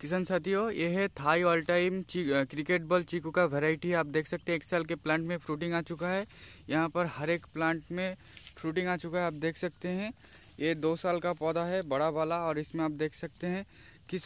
किसान साथियों यह है Thai all time cricket ball चीकू का वैरायटी आप देख सकते हैं एक साल के प्लांट में फ्रूटिंग आ चुका है यहाँ पर हर एक प्लांट में फ्रूटिंग आ चुका है आप देख सकते हैं ये दो साल का पौधा है बड़ा वाला और इसमें आप देख सकते हैं किस